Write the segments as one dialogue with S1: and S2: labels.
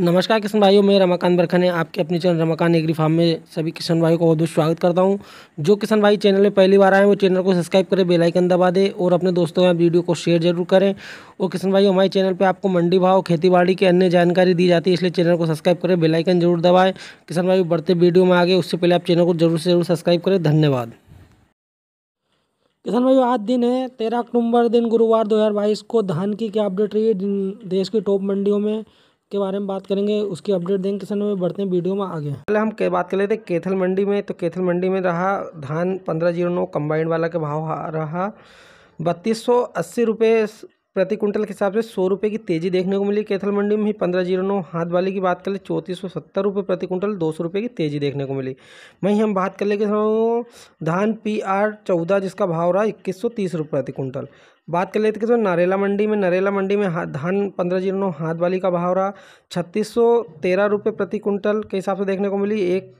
S1: नमस्कार किसान भाइयों मैं रमाकांत बरखन है आपके अपने चैनल रमाकांत एग्री फार्म में सभी किसान भाइयों को बहुत बहुत स्वागत करता हूं जो किसान भाई चैनल में पहली बार आए वो चैनल को सब्सक्राइब करें बेल आइकन दबा दें और अपने दोस्तों में वीडियो को शेयर जरूर करें और किसान भाई हमारे चैनल पर आपको मंडी भाव खेती बाड़ी की अन्य जानकारी दी जाती है इसलिए चैनल को सब्सक्राइब करें बेलाइकन जरूर दबाएँ किसान भाई बढ़ते वीडियो में आगे उससे पहले आप चैनल को जरूर से जरूर सब्सक्राइब करें धन्यवाद किसान भाई आज दिन है तेरह अक्टूबर दिन गुरुवार बाईस को धान की क्या अपडेट रही है देश की टॉप मंडियों में के बारे में बात करेंगे उसकी अपडेट देंगे किसान में बढ़ते हैं वीडियो में आगे पहले हम के बात कर लेते हैं केथल मंडी में तो केथल मंडी में रहा धान पंद्रह जीरो नौ कम्बाइंड वाला का भाव रहा बत्तीस सौ अस्सी रुपये प्रति क्विंटल के हिसाब से सौ रुपये की तेज़ी देखने को मिली केथल मंडी में ही पंद्रह जीरो नौ हाथ वाले की बात कर ले चौंतीस सौ सत्तर रुपये प्रति क्विंटल दो सौ रुपये की तेज़ी देखने को मिली वहीं हम बात कर ले कि धान पी आर चौदह जिसका भाव रहा इक्कीस सौ तीस रुपये प्रति क्विंटल बात कर लेते कि जो नरेला मंडी में नरेला मंडी में धान पंद्रह जीरो नौ हाथ वाली का भाव रहा छत्तीस सौ तेरह रुपये प्रति कुंटल के हिसाब से देखने को मिली एक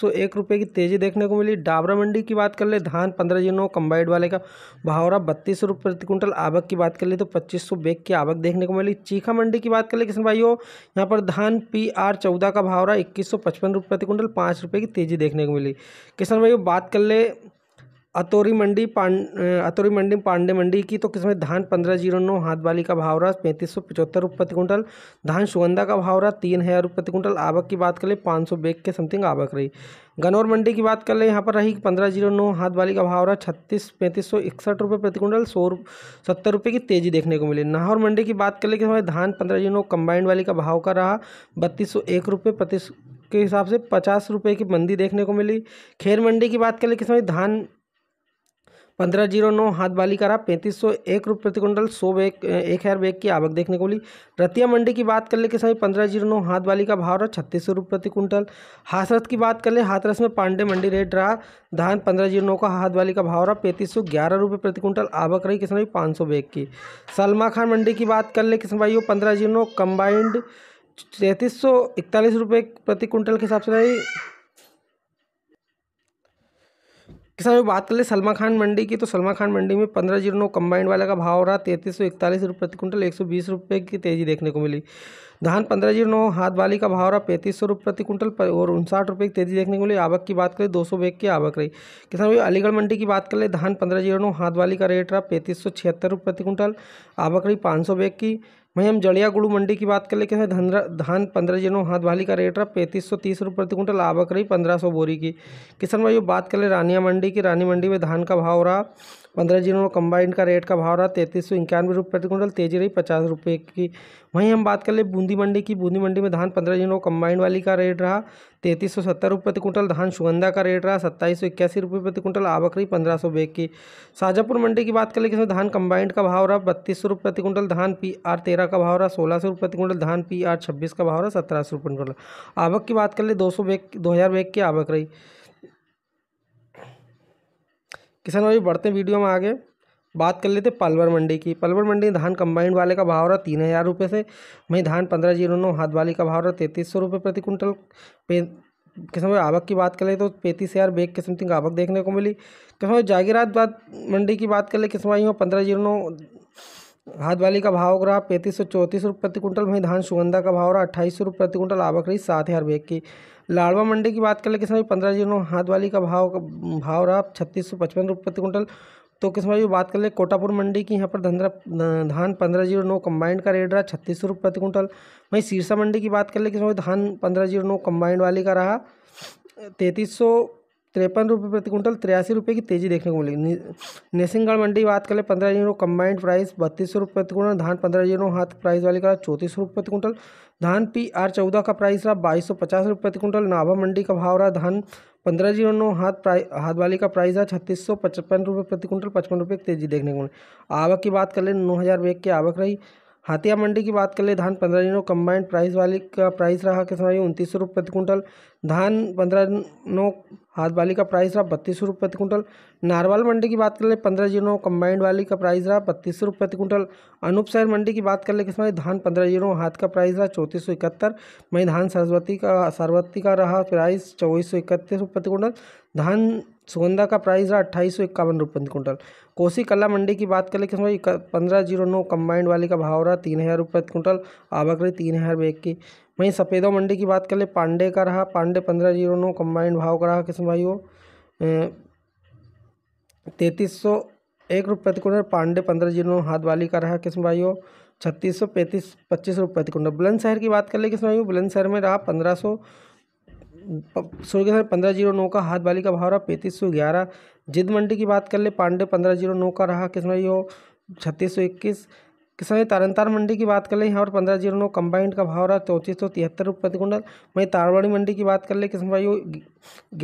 S1: सौ एक रुपये की तेज़ी देखने को मिली डाबरा मंडी की बात कर ले धान पंद्रह जीरो कम्बाइड वाले का भाव रहा बत्तीस रुपये प्रति कुंटल आवक की बात कर ले तो पच्चीस सौ बेग की आवक देखने को मिली चीखा मंडी की बात कर ले किसान भाइयों यहाँ पर धान पी आर चौदह का भाव रहा इक्कीस सौ पचपन रुपये प्रति कुंटल पाँच रुपये की तेज़ी देखने को मिली किसान भाइयों बात कर ले अतोरी मंडी पांड अतोरी मंडी पांडे मंडी की तो किस्में धान पंद्रह जीरो नौ हाथ बाली का भाव रहा पैंतीस सौ पचहत्तर रुपये प्रति कुंटल धान सुगंधा का भाव रहा तीन हज़ार रुपये प्रति कुंटल आवक की बात कर ले पाँच सौ बेग के समथिंग आवक रही गनौर मंडी की बात कर ले यहाँ पर रही पंद्रह जीरो नौ हाथ बाली का भाव रहा छत्तीस पैंतीस सौ इकसठ रुपये प्रति कुंटल सौ सत्तर रुपये की तेज़ी देखने को मिली नाहौर मंडी की बात कर ले कि समय धान पंद्रह जीरो नौ कंबाइंड वाली का भाव का रहा बत्तीस सौ एक रुपये प्रति के हिसाब से पचास रुपये की मंदी देखने को मिली खेर मंडी की बात कर ले कि समय धान पंद्रह जीरो नौ हाथ बाली का रहा पैंतीस सौ एक रुपये प्रति क्विंटल सौ बैग एक हज़ार बैग की आवक देखने को मिली रतिया मंडी की बात कर ले कि समय पंद्रह जीरो नौ हाथ बाली का भाव रहा छत्तीस सौ रुपये प्रति क्विंटल हाथरस की बात कर ले हाथरस में पांडे मंडी रेट रहा धान पंद्रह जीरो नौ का हाथ बाली का भाव रहा पैंतीस सौ ग्यारह रुपये प्रति क्विंटल आवक रही किसान भाई पाँच सौ बैग की सलमा खान मंडी की बात कर ले किसान भाई पंद्रह जीरो नौ कम्बाइंड तैंतीस सौ इकतालीस रुपये प्रति क्विंटल के हिसाब से रही किसान में बात कर ले सलमा खान मंडी की तो सलमा खान मंडी में पंद्रह जीरो नौ कम्बाइंड वाले का भाव रहा तैंतीस सौ इकतालीस रुपये प्रति क्विंटल एक सौ बीस रुपये की तेज़ी देखने को मिली धान पंद्रह जीरो नौ हाथ वाली का भाव रहा पैंतीस सौ रुपये प्रति क्विंटल और उनसाठ रुपये की तेज़ी देखने को मिली आवक की बात करें दो सौ बैग की आवक रही किसान भाई अलीगढ़ मंडी की बात कर ले धान पंद्रह जीरो नौ हाथ वाली का रेट रहा पैंतीस सौ छिहत्तर रुपये प्रति क्विंटल आवक रही पाँच सौ बैग की वहीं हम जड़िया गुड़ू मंडी की बात कर ले कि धन धान पंद्रह जनों हाथ वाली का रेट रहा पैंतीस सौ तीस रुपये प्रति क्विंटल आवक रही पंद्रह सौ बोरी की किसान भाई बात कर ले रानिया मंडी की रानी मंडी में धान का भाव रहा पंद्रह जनों कंबाइंड का रेट का भाव रहा तैंतीस सौ इक्यानवे रुपये प्रति क्विंटल तेजी रही पचास रुपये की वहीं हम बात कर ले बूंदी मंडी की बूंदी मंडी में धान पंद्रह जनों कंबाइंड वाली का रेट रहा तैंतीस सौ सत्तर रुपये प्रति कुंटल धान सुगंधा का रेट रहा सत्ताईस सौ इक्यासी रुपये प्रति कुंटल आबकरी पंद्रह सौ बेग की शाजापुर मंडी की बात कर लेकिन धान कंबाइंड का भाव रहा बत्तीस सौ रुपये प्रति कुंटल धान पी आर तेरह का भाव रहा सोलह सौ रुपये प्रति कुंटल धान पी आर छब्बीस का भाव रहा सत्रह सौ रुपये कुंटल आवक की बात कर ले दो सौ बेग दो हज़ार बेग की आवक रही किसान भाई बढ़ते वीडियो में आगे बात कर लेते पलवर मंडी की पलवर मंडी धान कंबाइंड वाले का भाव रहा तीन हज़ार रुपये से वहीं धान पंद्रह जीरो नौ हाथ वाली का भाव रहा तैंतीस सौ रुपये प्रति कुंटल किस्म आवक की बात कर ले तो पैंतीस हज़ार बेग किस्म की आवक देखने को मिली किस्म जागीरात बात मंडी की बात ले किस्म आई हो पंद्रह जीरो नौ हाथ वाली का भाव रहा पैंतीस सौ चौंतीस रुपये प्रति कुंटल वहीं धान सुगंधा का भाव रहा अट्ठाईस सौ रुपये प्रति कुंटल आवक रही सात हज़ार बेग की लाड़वा मंडी की बात कर ले किस्म पंद्रह जीरो नौ हाथ वाली का भाव भाव रहा छत्तीस सौ पचपन रुपये प्रति कुंटल तो किसान भाई बात कर ले कोटापुर मंडी की यहाँ पर धंधरा धान पंद्रह जीरो नौ कम्बाइंड का रेट रहा छत्तीस सौ रुपये प्रति कुंटल वहीं सिरसा मंडी की बात कर ले किसान भाई धान पंद्रह जीरो नौ कम्बाइंड वाली का रहा तैंतीस सौ तिरपन रुपये प्रति क्विंटल तिरासी रुपये की तेजी देखने को मिली नेसिंगगढ़ मंडी बात करें पंद्रह जीरो कम्बाइंड प्राइस बत्तीस सौ रुपये प्रति क्विंटल धान पंद्रह जीरो हाथ प्राइस वाली का चौंतीस सौ रुपये प्रति क्विंटल धान पी आर चौदह का प्राइस रहा बाईस सौ पचास रुपये प्रति क्विंटल नाभा मंडी का भाव रहा धान पंद्रह जीरो नौ हाथ प्राइस हाथ वाली का प्राइस है छत्तीस सौ पचपन रुपये प्रति क्विंटल पचपन रुपये की तेजी देखने को मिली आवक की बात कर लें नौ हज़ार बैग की आवक रही हाथिया मंडी की बात कर ले धान पंद्रह दिनों कंबाइंड प्राइस वाली का प्राइस रहा किसान समय उनतीस सौ रुपये प्रति क्विंटल धान पंद्रह दिनों हाथ वाली का प्राइस रहा बत्तीस सौ रुपये प्रति क्विंटल नारवाल मंडी की बात कर ले पंद्रह जीरो कंबाइंड वाली का प्राइस रहा बत्तीस सौ रुपये प्रति क्विंटल अनूप शहर मंडी की बात कर ले किसान समय धान पंद्रह जीरो हाथ का प्राइस रहा चौंतीस सौ इकहत्तर वहीं धान सरस्वती का सरवती का रहा प्राइस चौबीस सौ इकतीस रुपये प्रति क्विंटल धान सुगंधा का प्राइस रहा अट्ठाईस सौ इक्यावन रुपये प्रति क्विंटल कोसी कला मंडी की बात करें कि पंद्रह जीरो नौ कम्बाइंड वाली का भाव रहा तीन हज़ार रुपये प्रति क्विंटल रही तीन हज़ार बैग की वहीं सफेदों मंडी की बात करें पांडे का रहा पांडे पंद्रह जीरो नौ कम्बाइंड भाव का रहा किस्म भाई वो तैतीस सौ एक रुपये प्रति क्विंटल पांडे पंद्रह जीरो हाथ वाली का रहा किस्म वो छत्तीस सौ पैंतीस पच्चीस रुपये प्रति क्विंटल बुलंदशहर की बात कर ले किस्म भाई बुलंदशहर में रहा पंद्रह सौ सौ के साथ पंद्रह जीरो नौ का हाथ बाली का भाव रहा पैंतीस सौ ग्यारह जिद मंडी की बात कर ले पांडे पंद्रह जीरो नौ का रहा किसमई हो छत्तीस सौ इक्कीस किसान तारनतार मंडी की बात कर ले यहाँ पर पंद्रह जीरो नौ कंबाइंड का भाव रहा चौंतीस सौ तिहत्तर रुपये प्रति कुंटल वहीं तारवाड़ी मंडी की बात कर ले किसान भाई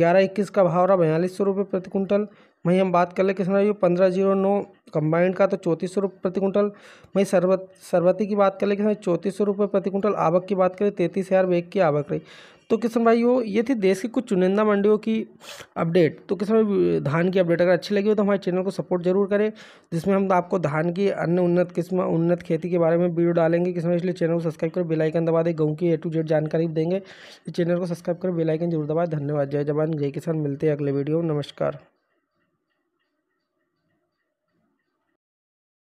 S1: ग्यारह इक्कीस का भाव रहा बयालीस सौ रुपये प्रति कुंटल वहीं हम बात कर ले किसान भाई पंद्रह जीरो नौ कंबाइंड का तो चौंतीस सौ रुपये प्रति कुंटल वहीं सरबत सरबती की बात कर ले किसान चौंतीस सौ रुपये प्रति कुंटल आवक की बात करें तैंतीस हज़ार बैग की आवक रही तो किसान भाइयों ये थी देश की कुछ चुनिंदा मंडियों की अपडेट तो किसान भाई धान की अपडेट अगर अच्छी लगी हो तो हमारे चैनल को सपोर्ट जरूर करें जिसमें हम आपको धान की अन्य उन्नत किस्म उन्नत खेती के बारे में वीडियो डालेंगे किसान इसलिए चैनल को सब्सक्राइब करें बेलाइकन दबा दें गेहूँ की ए टू जेड जानकारी देंगे चैनल को सब्सक्राइब करें बेलाइकन जरूर दबाए धन्यवाद जय जवान जय किसान मिलते हैं अगले वीडियो नमस्कार